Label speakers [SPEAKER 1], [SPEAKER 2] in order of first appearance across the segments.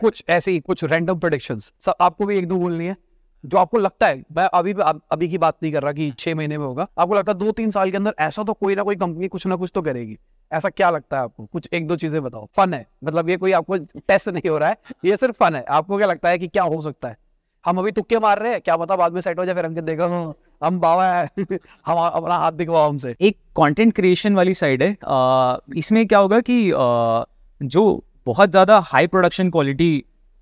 [SPEAKER 1] कुछ ऐसे ही कुछ रैंडम प्रोडिक्शन सब आपको भी एक दो बोलनी है जो आपको लगता है मैं अभी अभी की बात नहीं कर रहा कि छह महीने में होगा आपको लगता है दो तीन साल के अंदर ऐसा तो कोई ना कोई कंपनी कुछ ना कुछ तो करेगी ऐसा क्या लगता है आपको कुछ एक दो चीजें बताओ फन है मतलब ये कोई आपको टेस्ट नहीं हो रहा है ये सिर्फ फन है आपको क्या लगता है कि क्या हो सकता है हम अभी तुक्के मार रहे हैं क्या पता बाद में सेट हो जाए फिर हमके
[SPEAKER 2] देखा हाँ, हम बाबा है हम अपना हाथ दिखवाओ हमसे एक कंटेंट क्रिएशन वाली साइड है आ, इसमें क्या होगा कि आ, जो बहुत ज़्यादा हाई प्रोडक्शन क्वालिटी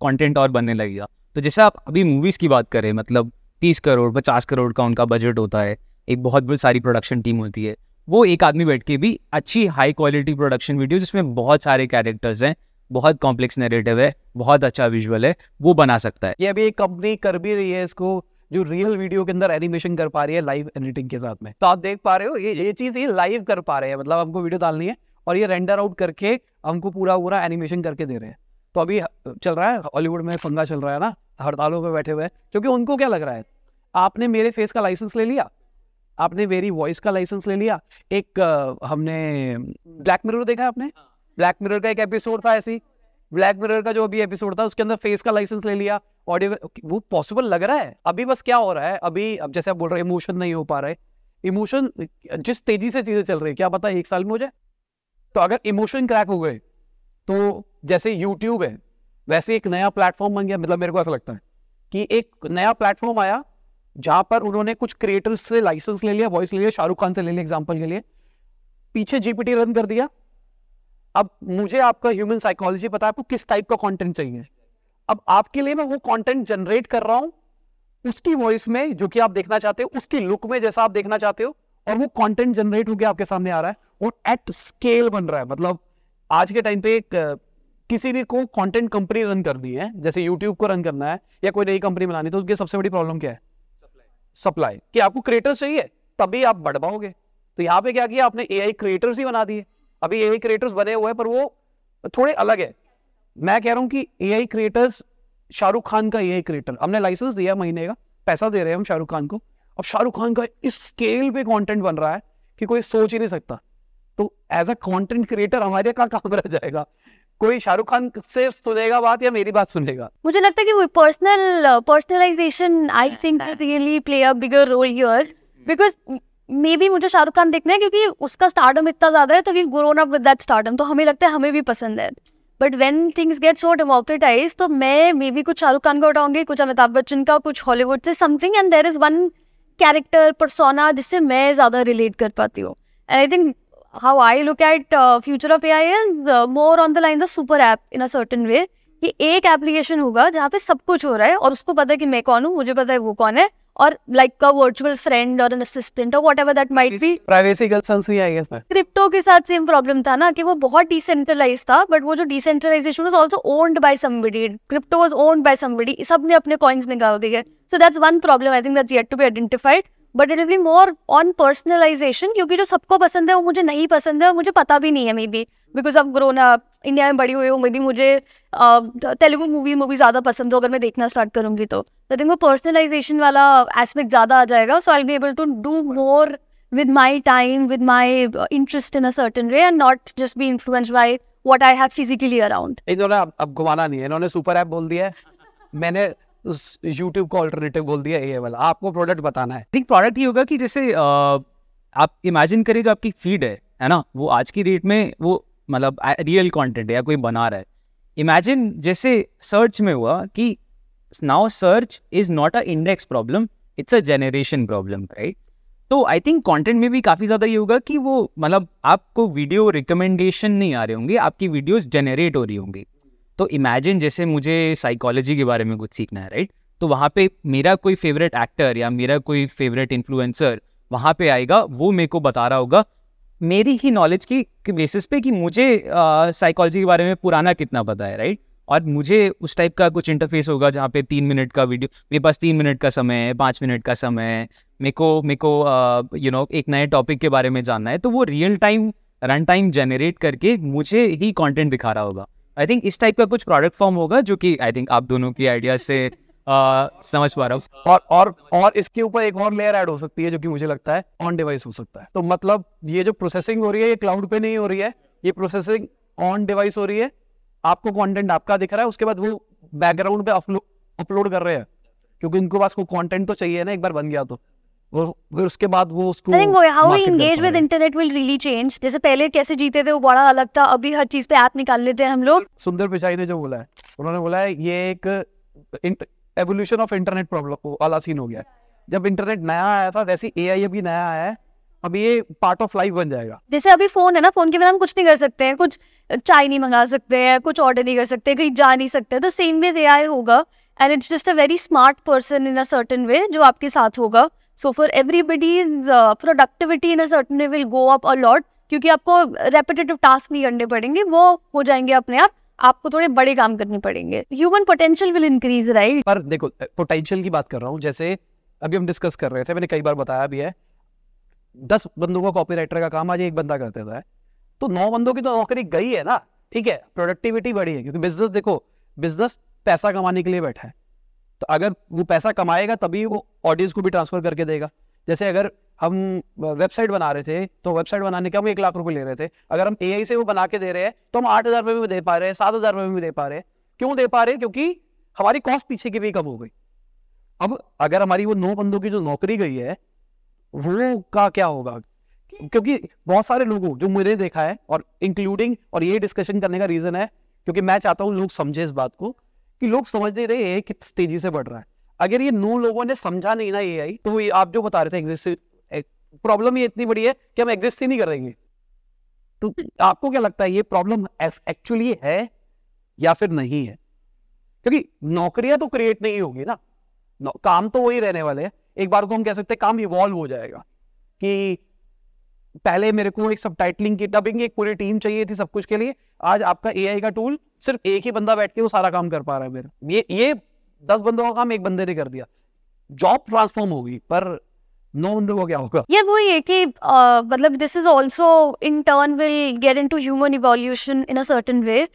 [SPEAKER 2] कंटेंट और बनने लगेगा तो जैसे आप अभी मूवीज़ की बात करें मतलब तीस करोड़ पचास करोड़ का उनका बजट होता है एक बहुत बड़ी सारी प्रोडक्शन टीम होती है वो एक आदमी बैठ के भी अच्छी हाई क्वालिटी प्रोडक्शन वीडियो जिसमें बहुत सारे कैरेक्टर्स हैं बहुत कॉम्प्लेक्स नेरेटिव है बहुत अच्छा विजुअल है वो बना सकता है
[SPEAKER 1] ये अभी एक कंपनी कर भी रही है इसको जो रियल वीडियो के अंदर एनिमेशन कर पा रही है लाइव एडिटिंग के साथ में तो आप देख पा रहे हो ये ये चीज़ ये लाइव कर पा रहे हैं मतलब आपको वीडियो डालनी है और ये रेंडर आउट करके हमको पूरा पूरा एनिमेशन करके दे रहे हैं तो अभी चल रहा है हॉलीवुड में फंगा चल रहा है ना हड़तालों पर बैठे हुए हैं क्योंकि उनको क्या लग रहा है आपने मेरे फेस का लाइसेंस ले लिया आपने मेरी वॉइस का लाइसेंस ले लिया एक हमने ब्लैक मिरर देखा है आपने ब्लैक हाँ। मिरर का एक एपिसोड था ऐसी ब्लैक मिरर का जो अभी एपिसोड था उसके अंदर फेस का लाइसेंस ले लिया ऑडियो वो पॉसिबल लग रहा है अभी बस क्या हो रहा है अभी अब जैसे आप बोल रहे हैं इमोशन नहीं हो पा रहे इमोशन जिस तेजी से चीजें चल रही है क्या पता एक साल में हो जाए तो अगर इमोशन क्रैक हो गए तो जैसे यूट्यूब है वैसे एक नया प्लेटफॉर्म बन गया मतलब मेरे को ऐसा लगता है कि एक नया प्लेटफॉर्म आया जहां पर उन्होंने कुछ क्रिएटर्स से लाइसेंस ले लिया वॉइस ले लिया शाहरुख खान से ले लिया एग्जाम्पल के लिए पीछे जीपीटी रन कर दिया अब मुझे आपका ह्यूमन साइकोलॉजी पता है आपको किस टाइप का कंटेंट चाहिए अब आपके लिए मैं वो कंटेंट जनरेट कर रहा हूं उसकी वॉइस में जो कि आप देखना चाहते हो उसकी लुक में जैसा आप देखना चाहते हो और वो कंटेंट जनरेट होकर आपके सामने आ रहा है और एट स्केल बन रहा है मतलब आज के टाइम पे एक किसी भी को कंटेंट कंपनी रन कर दी है जैसे यूट्यूब को रन करना है या कोई नई कंपनी बनानी तो उसकी सबसे बड़ी प्रॉब्लम क्या है सप्लाई कि आपको क्रिएटर्स चाहिए तभी आप बढ़ पाओगे तो यहाँ पे क्या किया आपने ए क्रिएटर्स ही बना दिए अभी ए क्रिएटर्स बने हुए हैं पर वो थोड़े अलग है मैं कह रहा हूँ कि ए क्रिएटर्स शाहरुख खान का ए क्रिएटर हमने लाइसेंस दिया महीने का पैसा दे रहे हैं हम शाहरुख खान को अब शाहरुख खान का इस स्केल पे कंटेंट बन रहा है कि कोई सोच ही नहीं सकता तो एज अ कंटेंट क्रिएटर हमारे का काम रह जाएगा कोई शाहरुख खान से सुनेगा बात या मेरी बात सुनेगा
[SPEAKER 3] मुझे लगता है कि वो personal personalization I think really play a bigger role here because may be मुझे शाहरुख खान देखना है क्योंकि उसका स्टार्डम इतना ज्यादा है तो we grown up with that stardom तो हमें लगता है हमें भी पसंद है but when things get so democratize तो मैं मे बी कुछ शाहरुख खान का उठाऊंगी कुछ अमिताभ बच्चन का कुछ हॉलीवुड से something and there is one character persona जिससे मैं ज़्यादा रिलेट कर पाती हूँ and I think how I look at future of A I is more on the line of super app in a certain way कि एक application होगा जहाँ पे सब कुछ हो रहा है और उसको पता है कि मैं कौन हूँ मुझे पता है वो कौन है or like a virtual friend or an assistant or whatever that might be
[SPEAKER 1] privacy concerns ही आई गेस
[SPEAKER 3] क्रिप्टो के साथ सेम प्रॉब्लम था ना कि वो बहुत डिसेंट्रलाइज था बट वो जो decentralization was also owned by somebody crypto was owned by somebody सब ने अपने कॉइन्स निकाल दिए so that's one problem I think that's yet to be identified but it will be more on personalization क्योंकि जो सबको पसंद है वो मुझे नहीं पसंद है और मुझे पता भी नहीं है मे बी बिकॉज अब ग्रोन अप इंडिया में बड़ी हुई हूँ मे बी मुझे तेलुगु मूवी मूवी ज़्यादा पसंद हो अगर मैं देखना स्टार्ट करूँगी तो आई थिंक वो पर्सनलाइजेशन वाला एस्पेक्ट ज़्यादा आ जाएगा so I be able to do more with my time with my interest in a certain way, and not just be influenced by what I have physically around.
[SPEAKER 1] इन्होंने अब अब घुमाना नहीं है इन्होंने सुपर ऐप बोल दिया है मैंने उस YouTube को अल्टरनेटिव बोल दिया ये वाला आपको प्रोडक्ट बताना
[SPEAKER 2] है थिंक प्रोडक्ट ये होगा कि जैसे आप इमेजिन करिए जो आपकी फीड है है ना वो आज की डेट में वो मतलब रियल कंटेंट या कोई बना रहा है इमेजिन जैसे सर्च में हुआ कि now search is not a index problem it's a generation problem right तो आई थिंक कंटेंट में भी काफ़ी ज़्यादा ये होगा कि वो मतलब आपको वीडियो रिकमेंडेशन नहीं आ रहे होंगे आपकी वीडियोस जनरेट हो रही होंगी तो इमेजिन जैसे मुझे साइकोलॉजी के बारे में कुछ सीखना है राइट तो वहाँ पे मेरा कोई फेवरेट एक्टर या मेरा कोई फेवरेट इन्फ्लुएंसर वहाँ पे आएगा वो मेरे को बता रहा होगा मेरी ही नॉलेज की, बेसिस पे कि मुझे साइकोलॉजी के बारे में पुराना कितना पता है राइट और मुझे उस टाइप का कुछ इंटरफेस होगा जहाँ पे तीन मिनट का वीडियो मेरे पास तीन मिनट का समय है पाँच मिनट का समय है मेरे को मेरे को यू नो एक नए टॉपिक के बारे में जानना है तो वो real time run time generate करके मुझे ही कंटेंट दिखा रहा होगा आई थिंक इस टाइप का कुछ प्रोडक्ट फॉर्म होगा जो कि आई थिंक आप दोनों की आइडिया से समझ पा रहा हूँ और और और इसके ऊपर एक
[SPEAKER 1] और लेयर ऐड हो सकती है जो कि मुझे लगता है ऑन डिवाइस हो सकता है तो मतलब ये जो प्रोसेसिंग हो रही है ये क्लाउड पे नहीं हो रही है ये प्रोसेसिंग ऑन डिवाइस हो रही है आपको कंटेंट आपका दिख रहा है उसके बाद वो बैकग्राउंड पे अपलोड कर रहे हैं क्योंकि उनके पास को कंटेंट तो चाहिए ना एक बार बन गया तो और फिर उसके बाद वो उसको I think how we engage with
[SPEAKER 3] internet will really change जैसे पहले कैसे जीते थे वो बड़ा अलग था अभी हर चीज पे ऐप निकाल लेते हैं हम लोग
[SPEAKER 1] सुंदर पिचाई ने जो बोला है उन्होंने बोला है ये एक एवोल्यूशन ऑफ इंटरनेट प्रॉब्लम वाला सीन हो गया जब इंटरनेट नया आया था वैसे ए आई अभी नया आया है अभी ये पार्ट ऑफ लाइफ बन जाएगा
[SPEAKER 3] जैसे अभी फोन है ना फोन के बिना हम कुछ नहीं कर सकते हैं कुछ चाय नहीं मंगा सकते हैं कुछ ऑर्डर नहीं कर सकते कहीं जा नहीं सकते तो सेम वे ए आई होगा and it's just a very smart person in a certain way जो आपके साथ होगा so for everybody's productivity in a certain way will go up a lot क्योंकि आपको रेपिटेटिव टास्क नहीं करने पड़ेंगे वो हो जाएंगे अपने आप आपको थोड़े बड़े काम करने पड़ेंगे human
[SPEAKER 1] potential will increase right पर देखो पोटेंशियल की बात कर रहा हूँ जैसे अभी हम डिस्कस कर रहे थे मैंने कई बार बताया भी है दस बंदों का कॉपीराइटर का काम आज एक बंदा करते था तो नौ बंदों की तो नौकरी गई है ना ठीक है प्रोडक्टिविटी बढ़ी है क्योंकि बिजनेस देखो बिजनेस पैसा कमाने के लिए बैठा है तो अगर वो पैसा कमाएगा तभी वो ऑडियंस को भी ट्रांसफर करके देगा जैसे अगर हम वेबसाइट बना रहे थे तो वेबसाइट बनाने के हम एक लाख रुपए ले रहे थे अगर हम ए से वो बना के दे रहे हैं तो हम आठ हजार रुपये में दे पा रहे हैं सात हजार रुपये में दे पा रहे हैं क्यों दे पा रहे हैं क्योंकि हमारी कॉस्ट पीछे की भी कम हो गई अब अगर हमारी वो नौ बंदों की जो नौकरी गई है वो का क्या होगा क्योंकि बहुत सारे लोगों जो मुझे देखा है और इंक्लूडिंग और ये डिस्कशन करने का रीजन है क्योंकि मैं चाहता हूँ लोग समझे इस बात को कि लोग समझ नहीं रहे ये तेजी से बढ़ रहा है अगर ये नू लोगों ने समझा नहीं ना ए आई तो ये आप जो बता रहे थे प्रॉब्लम ये इतनी बड़ी है कि हम एग्जिस्ट ही नहीं करेंगे तो आपको क्या लगता है ये प्रॉब्लम एक्चुअली है या फिर नहीं है क्योंकि नौकरियां तो क्रिएट नहीं होगी ना काम तो वही रहने वाले हैं एक बार को हम कह सकते हैं काम इवॉल्व हो जाएगा कि पहले मेरे को एक सब टाइटलिंग की डबिंग एक पूरी टीम चाहिए थी सब कुछ के लिए आज आपका ए का टूल सिर्फ एक ही बंदा बैठ के वो सारा काम कर पा रहा है मेरा ये ये दस बंदों का काम एक बंदे ने कर दिया जॉब ट्रांसफॉर्म होगी पर नौ बंदों का क्या होगा
[SPEAKER 3] यार वो ये कि मतलब this is also in turn will get into human evolution in a certain way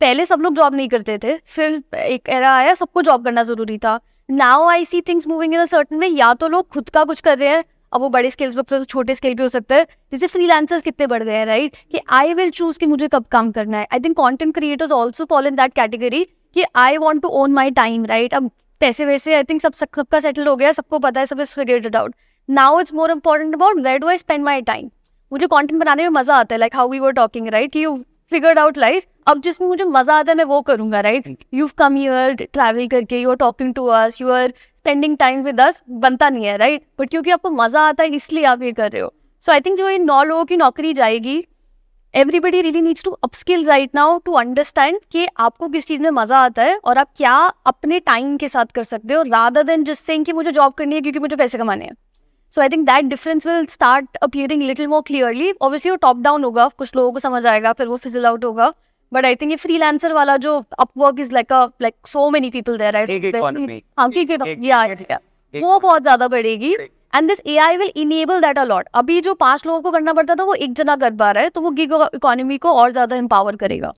[SPEAKER 3] पहले सब लोग जॉब नहीं करते थे फिर एक एरा आया सबको जॉब करना जरूरी था now I see things moving in a certain way या तो लोग खुद का कुछ कर रहे हैं अब वो बड़े स्केल्स पर छोटे स्केल पे हो सकता है जैसे फ्रीलांसर्स कितने बढ़ गए हैं राइट कि आई विल चूज कि मुझे कब काम करना है I think content creators also fall in that category कि I want to own my time right अब पैसे वैसे आई थिंक सब सबका सेटल हो गया सबको पता है सब is figured it out now it's more important about where do I spend my time मुझे कॉन्टेंट बनाने में मजा आता है like how we were talking right you figured out life अब जिसमें मुझे मजा आता है मैं वो करूंगा right you come your travel करके you are talking to us you are spending time with us बनता नहीं है राइट बट क्योंकि आपको मजा आता है इसलिए आप ये कर रहे हो सो आई थिंक जो ये नौ लोगों की नौकरी जाएगी everybody really needs to upskill right now to understand कि आपको किस चीज़ में मज़ा आता है और आप क्या अपने टाइम के साथ कर सकते हो रादर देन जस्ट सेइंग कि मुझे जॉब करनी है क्योंकि मुझे पैसे कमाने हैं so I think that difference will start appearing little more clearly obviously वो टॉप डाउन होगा कुछ लोगों को समझ आएगा फिर वो फिजल आउट होगा बट आई थिंक ये फ्री फ्रीलांसर वाला जो Upwork is like like so many people there right हाँ वो बहुत ज्यादा बढ़ेगी and this a will enable that a lot अभी जो पांच लोगों को करना पड़ता था वो एक जना कर पा रहा है तो वो गिग इकोनॉमी को और ज्यादा एम्पावर करेगा